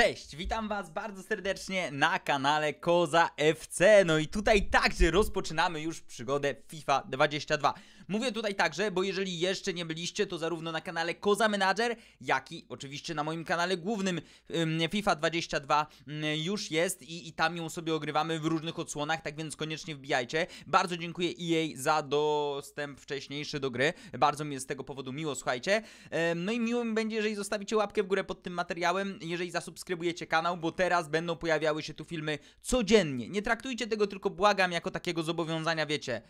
Cześć, witam Was bardzo serdecznie na kanale Koza FC. No i tutaj także rozpoczynamy już przygodę FIFA 22. Mówię tutaj także, bo jeżeli jeszcze nie byliście, to zarówno na kanale Koza Manager, jak i oczywiście na moim kanale głównym FIFA 22 już jest i, i tam ją sobie ogrywamy w różnych odsłonach, tak więc koniecznie wbijajcie. Bardzo dziękuję EA za dostęp wcześniejszy do gry. Bardzo mi jest z tego powodu miło, słuchajcie. No i miło mi będzie, jeżeli zostawicie łapkę w górę pod tym materiałem, jeżeli zasubskrybujecie kanał, bo teraz będą pojawiały się tu filmy codziennie. Nie traktujcie tego tylko, błagam, jako takiego zobowiązania, wiecie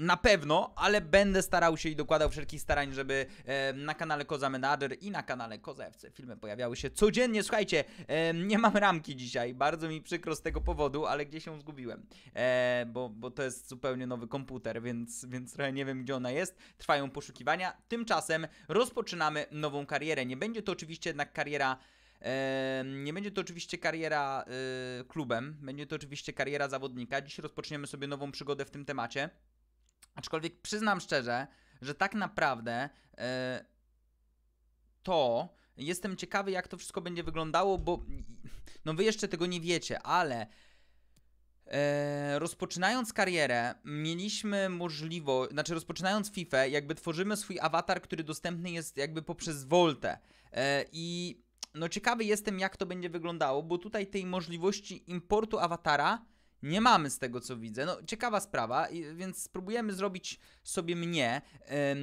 na pewno, ale będę starał się i dokładał wszelkich starań, żeby e, na kanale Koza Menager i na kanale Koza FC filmy pojawiały się codziennie. Słuchajcie, e, nie mam ramki dzisiaj, bardzo mi przykro z tego powodu, ale gdzieś się zgubiłem, e, bo, bo to jest zupełnie nowy komputer, więc, więc trochę nie wiem, gdzie ona jest. Trwają poszukiwania. Tymczasem rozpoczynamy nową karierę. Nie będzie to oczywiście jednak kariera e, nie będzie to oczywiście kariera e, klubem, będzie to oczywiście kariera zawodnika. Dziś rozpoczniemy sobie nową przygodę w tym temacie. Aczkolwiek przyznam szczerze, że tak naprawdę yy, to jestem ciekawy, jak to wszystko będzie wyglądało, bo no wy jeszcze tego nie wiecie, ale e, rozpoczynając karierę, mieliśmy możliwość, znaczy rozpoczynając FIFA, jakby tworzymy swój awatar, który dostępny jest jakby poprzez Voltę. E, I no ciekawy jestem, jak to będzie wyglądało, bo tutaj tej możliwości importu awatara nie mamy z tego co widzę. No, ciekawa sprawa, więc spróbujemy zrobić sobie mnie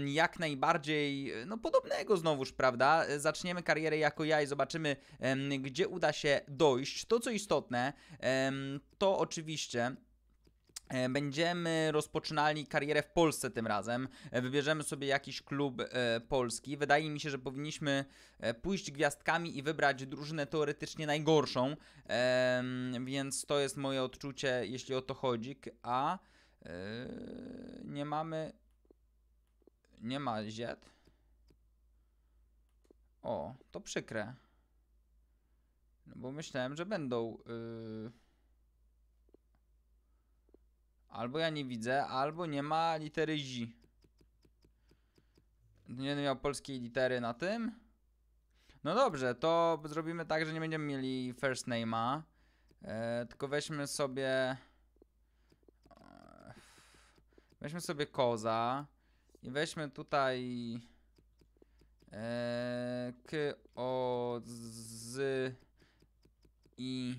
jak najbardziej, no podobnego znowuż, prawda? Zaczniemy karierę jako ja i zobaczymy, gdzie uda się dojść. To co istotne, to oczywiście E, będziemy rozpoczynali karierę w Polsce tym razem. E, wybierzemy sobie jakiś klub e, polski. Wydaje mi się, że powinniśmy e, pójść gwiazdkami i wybrać drużynę teoretycznie najgorszą. E, więc to jest moje odczucie, jeśli o to chodzi. A e, nie mamy. Nie ma Z. O, to przykre. No bo myślałem, że będą. Y, Albo ja nie widzę, albo nie ma litery Z. Nie będę miał polskiej litery na tym. No dobrze, to zrobimy tak, że nie będziemy mieli first name'a. E, tylko weźmy sobie... E, weźmy sobie koza. I weźmy tutaj... E, k, o, z, i,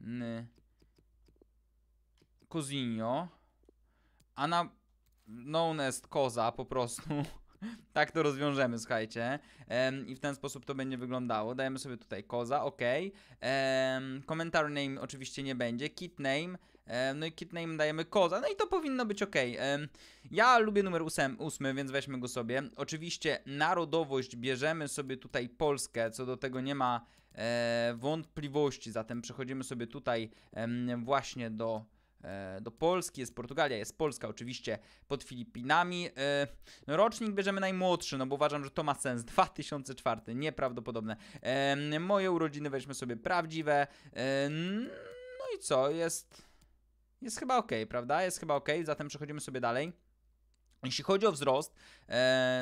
n, Cozinho. no known as Koza po prostu. tak to rozwiążemy, słuchajcie. Um, I w ten sposób to będzie wyglądało. Dajemy sobie tutaj koza, ok. Um, name oczywiście nie będzie. Kit name. Um, no i kit name dajemy koza, no i to powinno być ok. Um, ja lubię numer 8, 8, więc weźmy go sobie. Oczywiście narodowość bierzemy sobie tutaj Polskę, co do tego nie ma e, wątpliwości. Zatem przechodzimy sobie tutaj właśnie do E, do Polski, jest Portugalia, jest Polska oczywiście pod Filipinami. E, no, rocznik bierzemy najmłodszy, no bo uważam, że to ma sens. 2004, nieprawdopodobne. E, moje urodziny weźmy sobie prawdziwe. No i co, jest, jest chyba ok, prawda? Jest chyba ok, zatem przechodzimy sobie dalej. Jeśli chodzi o wzrost,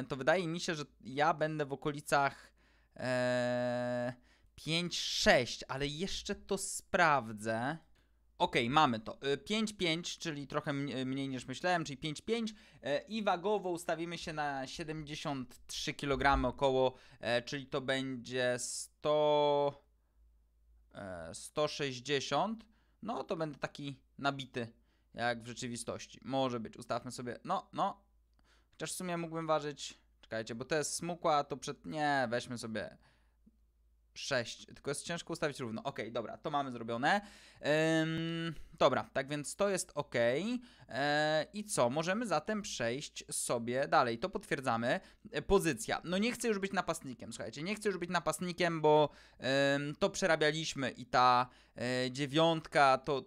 to wydaje mi się, że ja będę w okolicach 5-6, ale jeszcze to sprawdzę. Okej, okay, mamy to. 5-5, y, czyli trochę mniej niż myślałem, czyli 5-5 y, i wagowo ustawimy się na 73 kg około, y, czyli to będzie 100... 160. No to będę taki nabity jak w rzeczywistości. Może być, ustawmy sobie, no, no. Chociaż w sumie mógłbym ważyć, czekajcie, bo to jest smukła, to przed... Nie, weźmy sobie 6, tylko jest ciężko ustawić równo. Ok, dobra, to mamy zrobione. Ym, dobra, tak więc to jest ok. Yy, e, I co? Możemy zatem przejść sobie dalej. To potwierdzamy. Yy, pozycja. No nie chcę już być napastnikiem, słuchajcie. Nie chcę już być napastnikiem, bo yy, to przerabialiśmy i ta e, dziewiątka to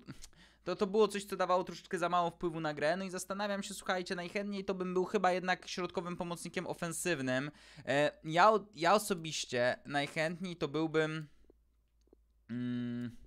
to to było coś, co dawało troszeczkę za mało wpływu na grę. No i zastanawiam się, słuchajcie, najchętniej to bym był chyba jednak środkowym pomocnikiem ofensywnym. E, ja, ja osobiście najchętniej to byłbym... Mm,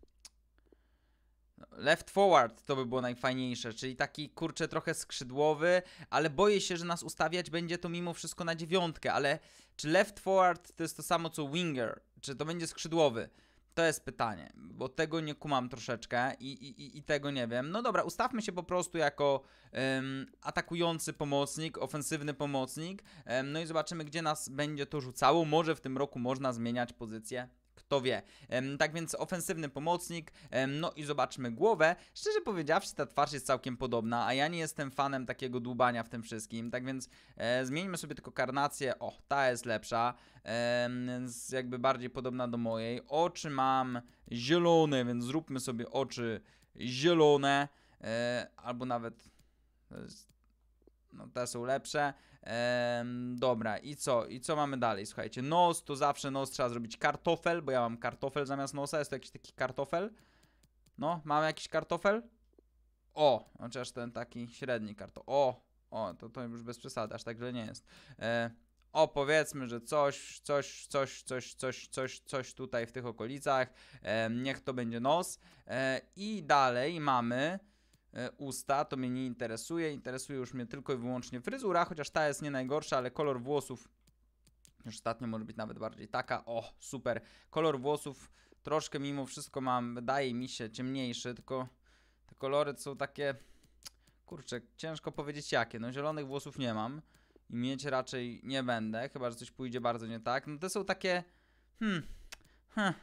Left forward to by było najfajniejsze, czyli taki kurczę trochę skrzydłowy, ale boję się, że nas ustawiać będzie to mimo wszystko na dziewiątkę, ale czy left forward to jest to samo co winger? Czy to będzie skrzydłowy? To jest pytanie, bo tego nie kumam troszeczkę i, i, i tego nie wiem. No dobra, ustawmy się po prostu jako um, atakujący pomocnik, ofensywny pomocnik, um, no i zobaczymy, gdzie nas będzie to rzucało. Może w tym roku można zmieniać pozycję kto wie. Tak więc ofensywny pomocnik, no i zobaczmy głowę. Szczerze powiedziawszy, ta twarz jest całkiem podobna, a ja nie jestem fanem takiego dłubania w tym wszystkim, tak więc e, zmieńmy sobie tylko karnację. O, ta jest lepsza, e, jest jakby bardziej podobna do mojej. Oczy mam zielone, więc zróbmy sobie oczy zielone, e, albo nawet e, no te są lepsze. Ehm, dobra, i co? I co mamy dalej? Słuchajcie, nos, to zawsze nos trzeba zrobić kartofel, bo ja mam kartofel zamiast nosa. Jest to jakiś taki kartofel? No, mamy jakiś kartofel? O, chociaż ten taki średni kartofel. O, o, to, to już bez przesady, aż tak źle nie jest. E, o, powiedzmy, że coś, coś, coś, coś, coś, coś, coś tutaj w tych okolicach. niech to będzie nos. E, I dalej mamy... E, usta, to mnie nie interesuje. Interesuje już mnie tylko i wyłącznie fryzura, chociaż ta jest nie najgorsza, ale kolor włosów już ostatnio może być nawet bardziej taka. O, super. Kolor włosów troszkę mimo wszystko mam, wydaje mi się, ciemniejszy, tylko te kolory są takie... Kurczę, ciężko powiedzieć jakie. No zielonych włosów nie mam i mieć raczej nie będę, chyba, że coś pójdzie bardzo nie tak. No te są takie... Hmm... hmm.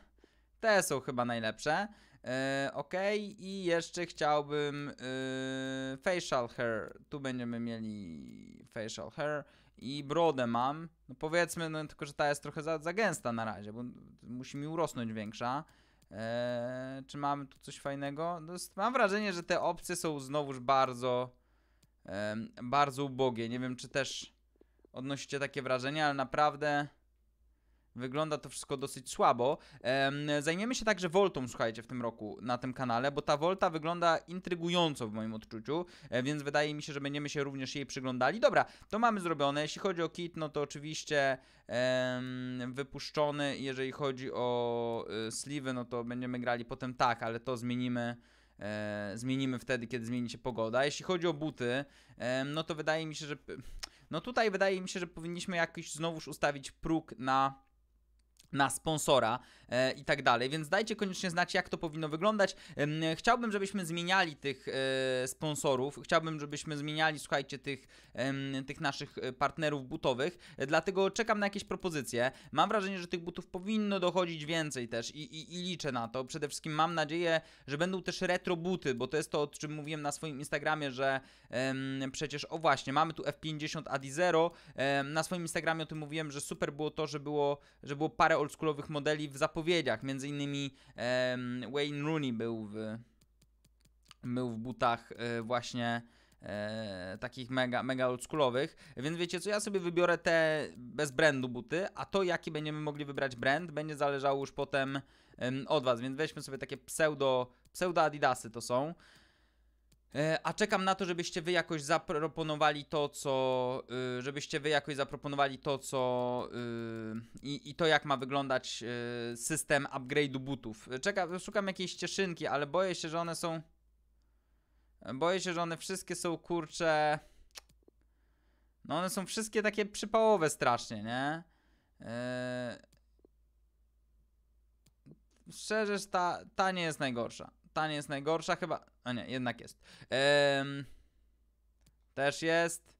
Te są chyba najlepsze. E, ok, i jeszcze chciałbym y, facial hair. Tu będziemy mieli facial hair i brodę mam. No powiedzmy, no tylko, że ta jest trochę za, za gęsta na razie, bo musi mi urosnąć większa. E, czy mamy tu coś fajnego? No, mam wrażenie, że te opcje są znowuż bardzo, e, bardzo ubogie. Nie wiem, czy też odnosicie takie wrażenie, ale naprawdę Wygląda to wszystko dosyć słabo. Zajmiemy się także Voltą, słuchajcie, w tym roku na tym kanale, bo ta Volta wygląda intrygująco w moim odczuciu, e, więc wydaje mi się, że będziemy się również jej przyglądali. Dobra, to mamy zrobione. Jeśli chodzi o kit, no to oczywiście wypuszczony. Jeżeli chodzi o e, sliwy, no to będziemy grali potem tak, ale to zmienimy e, zmienimy wtedy, kiedy zmieni się pogoda. Jeśli chodzi o buty, no to wydaje mi się, że. No tutaj wydaje mi się, że powinniśmy jakiś znowuż ustawić próg na na sponsora e, i tak dalej, więc dajcie koniecznie znać, jak to powinno wyglądać. E, chciałbym, żebyśmy zmieniali tych e, sponsorów, chciałbym, żebyśmy zmieniali, słuchajcie, tych, e, tych naszych e, partnerów butowych, e, dlatego czekam na jakieś propozycje. Mam wrażenie, że tych butów powinno dochodzić więcej też i, i, i liczę na to. Przede wszystkim mam nadzieję, że będą też retro buty, bo to jest to, o czym mówiłem na swoim Instagramie, że e, przecież, o właśnie, mamy tu F50 Adi Zero, e, na swoim Instagramie o tym mówiłem, że super było to, że było, że było parę oldschoolowych modeli w zapowiedziach. Między innymi Wayne Rooney był w, był w butach e, właśnie E, takich mega, mega oldschoolowych. Więc wiecie co, ja sobie wybiorę te bez brandu buty, a to jaki będziemy mogli wybrać brand będzie zależało już potem od Was. Więc weźmy sobie takie pseudo, pseudo Adidasy to są. E, a czekam na to, żebyście wy jakoś zaproponowali to, co. Y, żebyście wy jakoś zaproponowali to, co. Y, I, i to, jak ma wyglądać y, system upgrade'u butów. Czekam, szukam jakiejś cieszynki, ale boję się, że one są. Boję się, że one wszystkie są kurcze. No, one są wszystkie takie przypałowe strasznie, nie? E, szczerze, ta, ta nie jest najgorsza. Ta nie jest najgorsza, chyba. A nie, jednak jest. Ehm, też jest.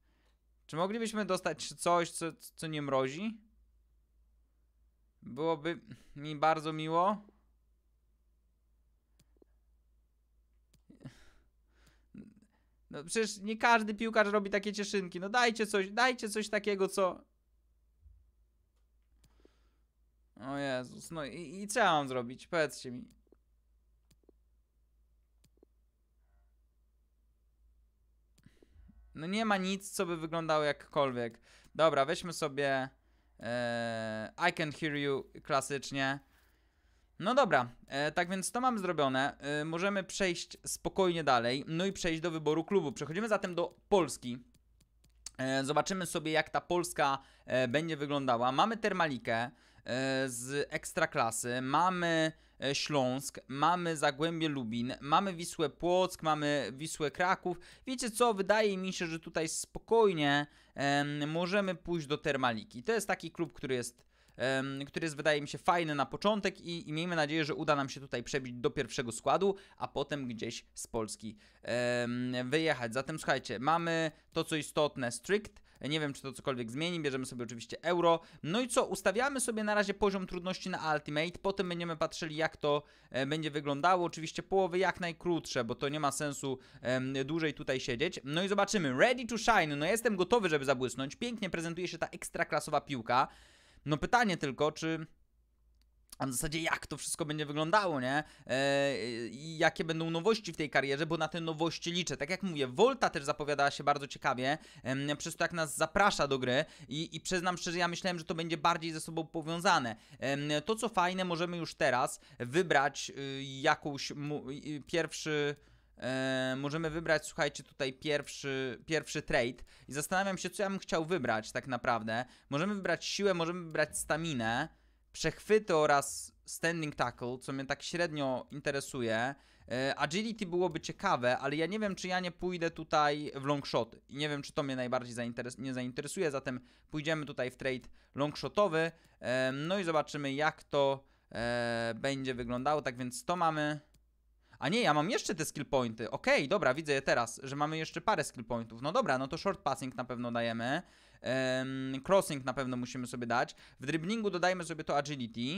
Czy moglibyśmy dostać coś, co, co nie mrozi? Byłoby mi bardzo miło. No przecież nie każdy piłkarz robi takie cieszynki. No dajcie coś, dajcie coś takiego, co... O Jezus, no i, i co ja mam zrobić? Powiedzcie mi. No nie ma nic, co by wyglądało jakkolwiek. Dobra, weźmy sobie e, I Can Hear You klasycznie. No dobra, e, tak więc to mam zrobione. E, możemy przejść spokojnie dalej, no i przejść do wyboru klubu. Przechodzimy zatem do Polski. E, zobaczymy sobie, jak ta Polska e, będzie wyglądała. Mamy Termalikę e, z Ekstraklasy, mamy E, Śląsk, mamy Zagłębie Lubin, mamy Wisłę Płock, mamy Wisłę Kraków. Wiecie co, wydaje mi się, że tutaj spokojnie możemy pójść do Termaliki. To jest taki klub, który jest który jest wydaje mi się fajny na początek i, i, miejmy nadzieję, że uda nam się tutaj przebić do pierwszego składu, a potem gdzieś z Polski um, wyjechać. Zatem słuchajcie, mamy to co istotne, Strict, nie wiem, czy to cokolwiek zmieni. Bierzemy sobie oczywiście euro. No i co? Ustawiamy sobie na razie poziom trudności na Ultimate. Potem będziemy patrzyli, jak to e, będzie wyglądało. Oczywiście połowy jak najkrótsze, bo to nie ma sensu dłużej tutaj siedzieć. No i zobaczymy. Ready to shine. No jestem gotowy, żeby zabłysnąć. Pięknie prezentuje się ta ekstraklasowa piłka. No pytanie tylko, czy a w zasadzie jak to wszystko będzie wyglądało, nie? E, jakie będą nowości w tej karierze, bo na te nowości liczę. Tak jak mówię, Volta też zapowiadała się bardzo ciekawie, przez to jak nas zaprasza do gry i, i przyznam szczerze, ja myślałem, że to będzie bardziej ze sobą powiązane. To co fajne, możemy już teraz wybrać y, jakąś y, y, pierwszy... E, możemy wybrać, słuchajcie, tutaj pierwszy, pierwszy trade i zastanawiam się, co ja bym chciał wybrać tak naprawdę. Możemy wybrać siłę, możemy wybrać staminę, przechwyty oraz standing tackle, co mnie tak średnio interesuje. E, agility byłoby ciekawe, ale ja nie wiem, czy ja nie pójdę tutaj w shot I nie wiem, czy to mnie najbardziej zainteres nie zainteresuje, zatem pójdziemy tutaj w trade longshotowy. E, no i zobaczymy, jak to e, będzie wyglądało. Tak więc to mamy... A nie, ja mam jeszcze te skill pointy. Okej, okay, dobra, widzę je teraz, że mamy jeszcze parę skill pointów. No dobra, no to short passing na pewno dajemy. Um, crossing na pewno musimy sobie dać. W dribblingu dodajmy sobie to agility.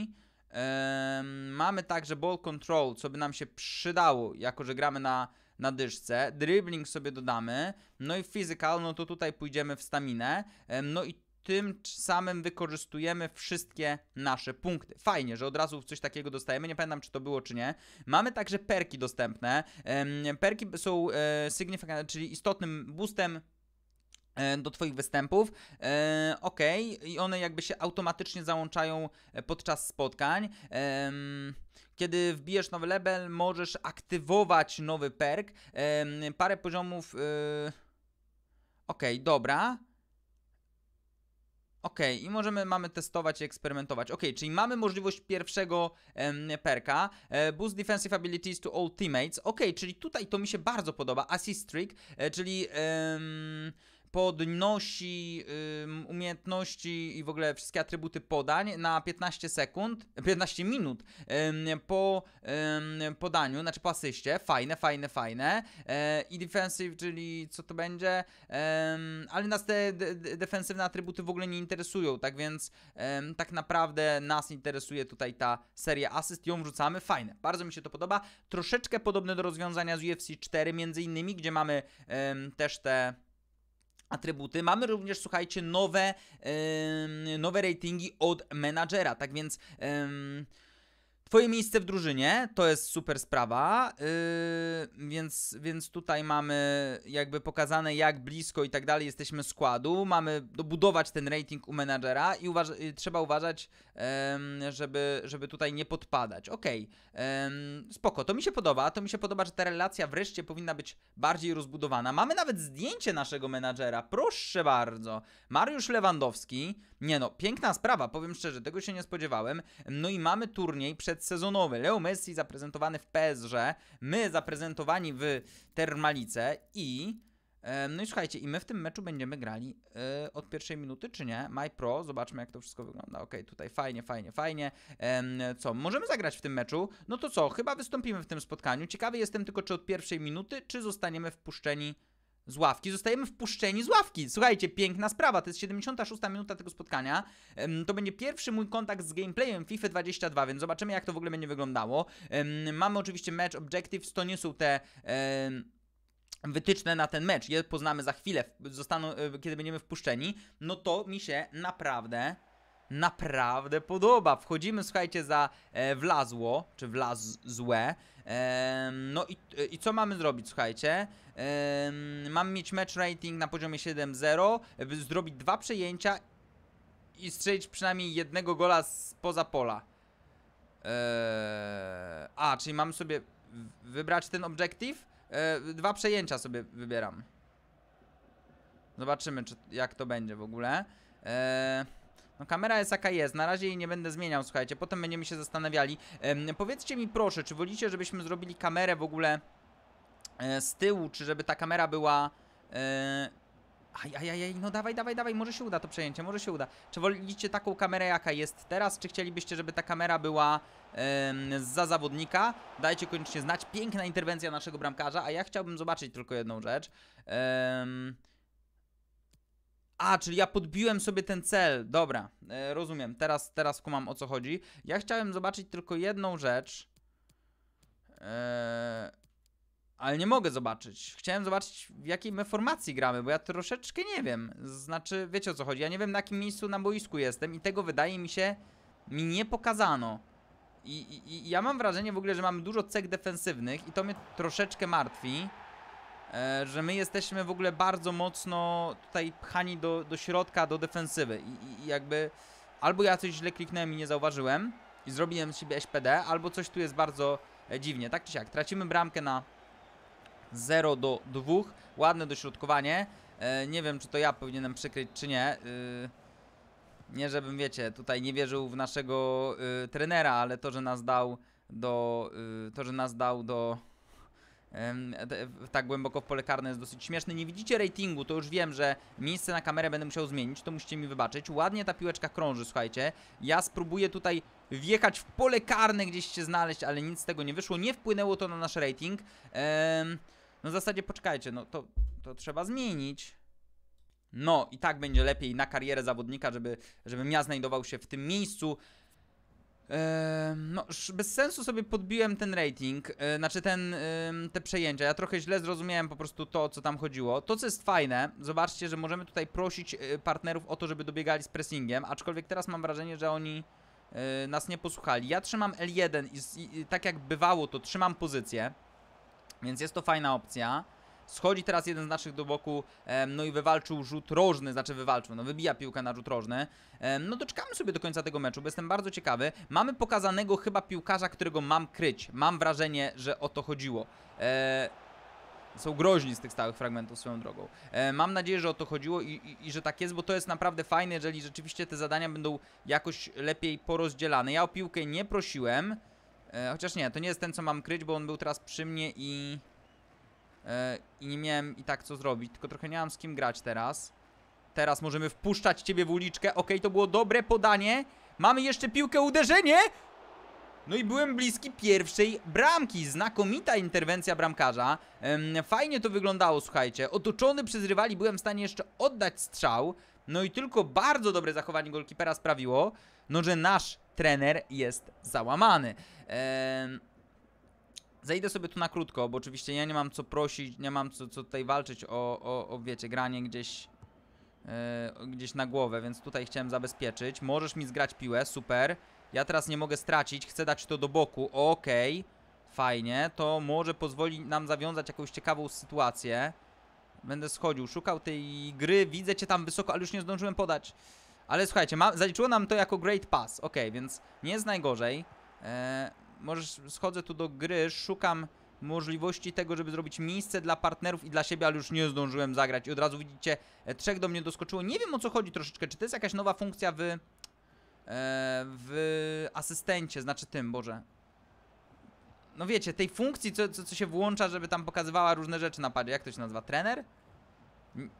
Um, mamy także ball control, co by nam się przydało, jako że gramy na, na dyszce. Dribbling sobie dodamy. No i physical, no to tutaj pójdziemy w staminę. Um, no i tym samym wykorzystujemy wszystkie nasze punkty. Fajnie, że od razu coś takiego dostajemy, nie pamiętam czy to było czy nie. Mamy także perki dostępne. Perki są e, significant, czyli istotnym boostem E, do Twoich występów. E, ok, i one jakby się automatycznie załączają e, podczas spotkań. kiedy wbijesz nowy level, możesz aktywować nowy perk. parę poziomów. ok, dobra. OK, i możemy, mamy testować i eksperymentować. OK, czyli mamy możliwość pierwszego perka. E, boost defensive abilities to all teammates. OK, czyli tutaj to mi się bardzo podoba. Assist trick, e, czyli podnosi y, umiejętności i w ogóle wszystkie atrybuty podań na 15 sekund, 15 minut y, po y, podaniu, znaczy po asyście. Fajne, fajne, fajne. E, I defensive, czyli co to będzie, ale nas te defensywne atrybuty w ogóle nie interesują, tak więc tak naprawdę nas interesuje tutaj ta seria asyst, ją wrzucamy. Fajne, bardzo mi się to podoba. Troszeczkę podobne do rozwiązania z UFC 4, między innymi, gdzie mamy też te atrybuty. Mamy również, słuchajcie, nowe, yy, nowe ratingi od menadżera. Tak więc. Yy, Twoje miejsce w drużynie to jest super sprawa, yy, więc, więc tutaj mamy jakby pokazane, jak blisko i tak dalej jesteśmy składu. Mamy dobudować ten rating u menadżera i uważ trzeba uważać, yy, żeby, żeby tutaj nie podpadać. Okej, okay. yy, spoko, to mi się podoba, to mi się podoba, że ta relacja wreszcie powinna być bardziej rozbudowana. Mamy nawet zdjęcie naszego menadżera, proszę bardzo. Mariusz Lewandowski, nie no, piękna sprawa, powiem szczerze, tego się nie spodziewałem. No i mamy turniej przedsezonowy. Leo Messi zaprezentowany w PSG, my zaprezentowani w Termalice i... No i słuchajcie, i my w tym meczu będziemy grali y, od pierwszej minuty, czy nie? My Pro, zobaczmy jak to wszystko wygląda. Ok, tutaj fajnie, fajnie, fajnie. Ym, co, możemy zagrać w tym meczu? No to co, chyba wystąpimy w tym spotkaniu. Ciekawy jestem tylko, czy od pierwszej minuty, czy zostaniemy wpuszczeni z ławki, zostajemy wpuszczeni z ławki. Słuchajcie, piękna sprawa, to jest 76 minuta tego spotkania. To będzie pierwszy mój kontakt z gameplayem FIFA 22, więc zobaczymy jak to w ogóle będzie wyglądało. Mamy oczywiście match objectives, to nie są te wytyczne na ten mecz, je poznamy za chwilę, zostaną, e, kiedy będziemy wpuszczeni. No to mi się naprawdę naprawdę podoba. Wchodzimy, słuchajcie, za e, wlazło, czy wlazłe. E, no i, i co mamy zrobić, słuchajcie? E, mieć match rating na poziomie 7-0, zrobić dwa przejęcia i strzelić przynajmniej jednego gola spoza pola. E, a, czyli mam sobie wybrać ten objective? E, dwa przejęcia sobie wybieram. Zobaczymy, czy, jak to będzie w ogóle. Eee, no kamera jest jaka jest, na razie jej nie będę zmieniał, słuchajcie, potem będziemy się zastanawiali. powiedzcie mi proszę, czy wolicie, żebyśmy zrobili kamerę w ogóle e, z tyłu, czy żeby ta kamera była... E, Ajajaj, aj, aj, no dawaj, dawaj, dawaj, może się uda to przejęcie, może się uda. Czy wolicie taką kamerę jaka jest teraz, czy chcielibyście, żeby ta kamera była za zawodnika? Dajcie koniecznie znać, piękna interwencja naszego bramkarza, a ja chciałbym zobaczyć tylko jedną rzecz. Ym, a, czyli ja podbiłem sobie ten cel. Dobra, e, rozumiem. Teraz, teraz kumam o co chodzi. Ja chciałem zobaczyć tylko jedną rzecz. E, ale nie mogę zobaczyć. Chciałem zobaczyć, w jakiej my formacji gramy, bo ja troszeczkę nie wiem. Znaczy, wiecie o co chodzi. Ja nie wiem, na jakim miejscu na boisku jestem i tego wydaje mi się, mi nie pokazano. I, i, i ja mam wrażenie w ogóle, że mamy dużo cech defensywnych i to mnie troszeczkę martwi. E, że my jesteśmy w ogóle bardzo mocno tutaj pchani do, do środka, do defensywy I, i jakby albo ja coś źle kliknąłem i nie zauważyłem i zrobiłem z siebie SPD, albo coś tu jest bardzo e, dziwnie. Tak czy siak, tracimy bramkę na 0 do 2, ładne dośrodkowanie, e, nie wiem czy to ja powinienem przykryć czy nie, y, nie żebym wiecie, tutaj nie wierzył w naszego y, trenera, ale to, że nas dał do, y, to, że nas dał do tak głęboko w pole karne jest dosyć śmieszny. Nie widzicie ratingu, to już wiem, że miejsce na kamerę będę musiał zmienić, to musicie mi wybaczyć. Ładnie ta piłeczka krąży, słuchajcie. Ja spróbuję tutaj wjechać w pole karne gdzieś się znaleźć, ale nic z tego nie wyszło. Nie wpłynęło to na nasz rating. no w zasadzie poczekajcie, no to, to trzeba zmienić. No i tak będzie lepiej na karierę zawodnika, żeby, żebym ja znajdował się w tym miejscu. No, bez sensu sobie podbiłem ten rating, e, znaczy ten, te przejęcia. Ja trochę źle zrozumiałem po prostu to, co tam chodziło. To, co jest fajne, zobaczcie, że możemy tutaj prosić e, partnerów o to, żeby dobiegali z pressingiem, aczkolwiek teraz mam wrażenie, że oni e, nas nie posłuchali. Ja trzymam L1 i, i tak jak bywało, to trzymam pozycję, więc jest to fajna opcja. Schodzi teraz jeden z naszych do boku, no i wywalczył rzut rożny, znaczy wywalczył, no wybija piłkę na rzut rożny. No doczekamy sobie do końca tego meczu, bo jestem bardzo ciekawy. Mamy pokazanego chyba piłkarza, którego mam kryć. Mam wrażenie, że o to chodziło. E, są groźni z tych stałych fragmentów swoją drogą. E, mam nadzieję, że o to chodziło i, i, i, że tak jest, bo to jest naprawdę fajne, jeżeli rzeczywiście te zadania będą jakoś lepiej porozdzielane. Ja o piłkę nie prosiłem, e, chociaż nie, to nie jest ten, co mam kryć, bo on był teraz przy mnie i... E, i nie miałem i tak co zrobić, tylko trochę nie mam z kim grać teraz. Teraz możemy wpuszczać ciebie w uliczkę. Ok, to było dobre podanie. Mamy jeszcze piłkę, uderzenie! No i byłem bliski pierwszej bramki. Znakomita interwencja bramkarza. Fajnie to wyglądało, słuchajcie. Otoczony przez rywali byłem w stanie jeszcze oddać strzał. No i tylko bardzo dobre zachowanie golkipera sprawiło, no że nasz trener jest załamany. Eee... Zejdę sobie tu na krótko, bo oczywiście ja nie mam co prosić, nie mam co, co tutaj walczyć o, o, o wiecie, granie gdzieś yy, gdzieś na głowę, więc tutaj chciałem zabezpieczyć. Możesz mi zgrać piłę, super. Ja teraz nie mogę stracić, chcę dać to do boku, okej. Okay. Fajnie, to może pozwoli nam zawiązać jakąś ciekawą sytuację. Będę schodził, szukał tej gry, widzę cię tam wysoko, ale już nie zdążyłem podać. Ale słuchajcie, ma, zaliczyło nam to jako great pass, ok, więc nie jest najgorzej. E, możesz, schodzę tu do gry, szukam możliwości tego, żeby zrobić miejsce dla partnerów i dla siebie, ale już nie zdążyłem zagrać. I od razu widzicie, e, trzech do mnie doskoczyło. Nie wiem o co chodzi troszeczkę, czy to jest jakaś nowa funkcja w, e, w asystencie, znaczy tym, Boże. No wiecie, tej funkcji, co, co, co się włącza, żeby tam pokazywała różne rzeczy na padzie. Jak to się nazywa? Trener?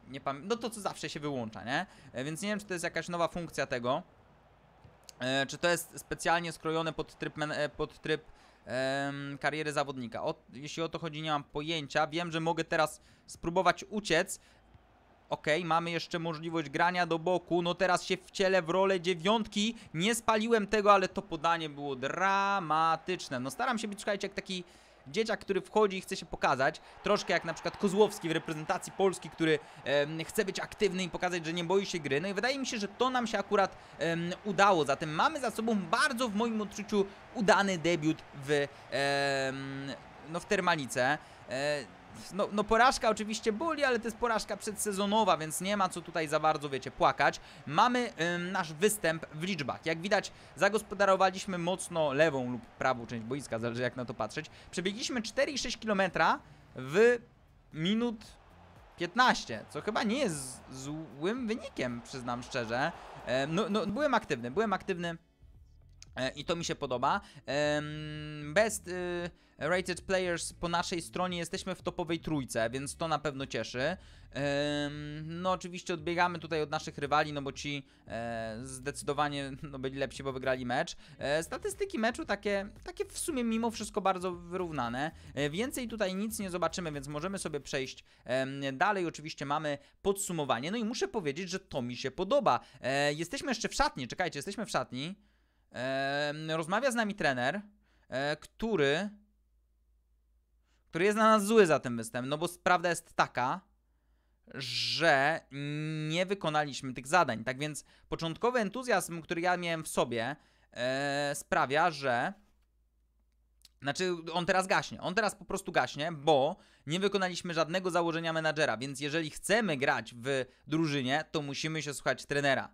Nie, pamiętam. No to co zawsze się wyłącza, nie? E, więc nie wiem, czy to jest jakaś nowa funkcja tego. E, czy to jest specjalnie skrojone pod tryb, e, pod tryb kariery zawodnika? O, jeśli o to chodzi, nie mam pojęcia. Wiem, że mogę teraz spróbować uciec. Ok, mamy jeszcze możliwość grania do boku. No teraz się wcielę w rolę dziewiątki. Nie spaliłem tego, ale to podanie było dramatyczne. No staram się być, słuchajcie, jak taki Dzieciak, który wchodzi i chce się pokazać, troszkę jak na przykład Kozłowski w reprezentacji Polski, który e, chce być aktywny i pokazać, że nie boi się gry. No i wydaje mi się, że to nam się akurat e, udało. Zatem mamy za sobą bardzo w moim odczuciu udany debiut w, e, no, w Termalice. E, no, no porażka oczywiście boli, ale to jest porażka przedsezonowa, więc nie ma co tutaj za bardzo, wiecie, płakać. Mamy nasz występ w liczbach. Jak widać, zagospodarowaliśmy mocno lewą lub prawą część boiska, zależy jak na to patrzeć. Przebiegliśmy 4,6 km w minut 15, co chyba nie jest złym wynikiem, przyznam szczerze. No, no, byłem aktywny, byłem aktywny E, I to mi się podoba. Best y, rated players po naszej stronie jesteśmy w topowej trójce, więc to na pewno cieszy. No oczywiście odbiegamy tutaj od naszych rywali, no bo ci e, zdecydowanie no, byli lepsi, bo wygrali mecz. E, statystyki meczu takie, takie w sumie mimo wszystko bardzo wyrównane. Więcej tutaj nic nie zobaczymy, więc możemy sobie przejść dalej. Oczywiście mamy podsumowanie. No i muszę powiedzieć, że to mi się podoba. Jesteśmy jeszcze w szatni, czekajcie, jesteśmy w szatni rozmawia z nami trener, e, który, który jest na nas zły za ten występ, no bo prawda jest taka, że nie wykonaliśmy tych zadań. Tak więc początkowy entuzjazm, który ja miałem w sobie, e, sprawia, że znaczy, on teraz gaśnie. On teraz po prostu gaśnie, bo nie wykonaliśmy żadnego założenia menadżera. Więc jeżeli chcemy grać w drużynie, to musimy się słuchać trenera.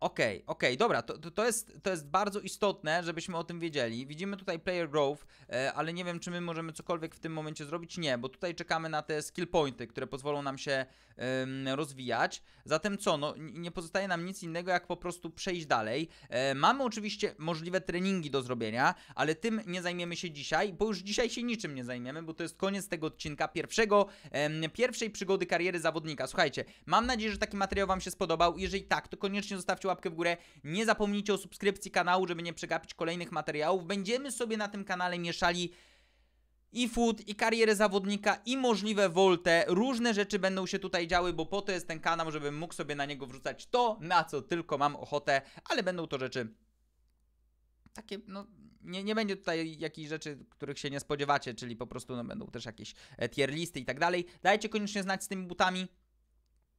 Okej, okay, okej, okay, dobra, to, to, to, jest, to jest bardzo istotne, żebyśmy o tym wiedzieli. Widzimy tutaj player growth, e, ale nie wiem, czy my możemy cokolwiek w tym momencie zrobić. Nie, bo tutaj czekamy na te skill pointy, które pozwolą nam się um, rozwijać. Zatem co, no nie pozostaje nam nic innego, jak po prostu przejść dalej. E, mamy oczywiście możliwe treningi do zrobienia, ale tym nie zajmiemy się dzisiaj, bo już dzisiaj się niczym nie zajmiemy, bo to jest koniec tego odcinka pierwszego, um, pierwszej przygody kariery zawodnika. Słuchajcie, mam nadzieję, że taki materiał Wam się spodobał. Jeżeli tak, to koniecznie zostawcie łapkę w górę. Nie zapomnijcie o subskrypcji kanału, żeby nie przegapić kolejnych materiałów. Będziemy sobie na tym kanale mieszali i food, i karierę zawodnika, i możliwe volte. Różne rzeczy będą się tutaj działy, bo po to jest ten kanał, żebym mógł sobie na niego wrzucać to, na co tylko mam ochotę, ale będą to rzeczy takie, no, nie, nie będzie tutaj jakichś rzeczy, których się nie spodziewacie, czyli po prostu no, będą też jakieś e, tier listy i tak dalej. Dajcie koniecznie znać z tymi butami,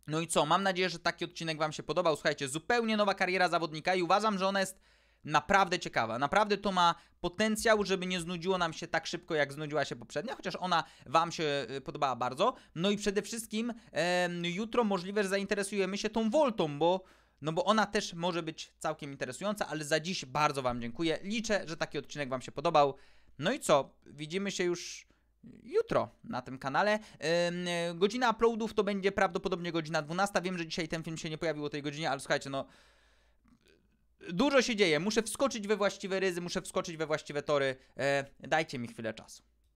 no i co? Mam nadzieję, że taki odcinek Wam się podobał. Słuchajcie, zupełnie nowa kariera zawodnika i uważam, że ona jest naprawdę ciekawa. Naprawdę to ma potencjał, żeby nie znudziło nam się tak szybko, jak znudziła się poprzednia, chociaż ona Wam się y, podobała bardzo. No i przede wszystkim e, jutro możliwe, że zainteresujemy się tą Voltą, bo no bo ona też może być całkiem interesująca, ale za dziś bardzo Wam dziękuję. Liczę, że taki odcinek Wam się podobał. No i co? Widzimy się już jutro na tym kanale. godzina uploadów to będzie prawdopodobnie godzina 12. Wiem, że dzisiaj ten film się nie pojawił o tej godzinie, ale słuchajcie, no. Dużo się dzieje. Muszę wskoczyć we właściwe ryzy, muszę wskoczyć we właściwe tory. E, dajcie mi chwilę czasu.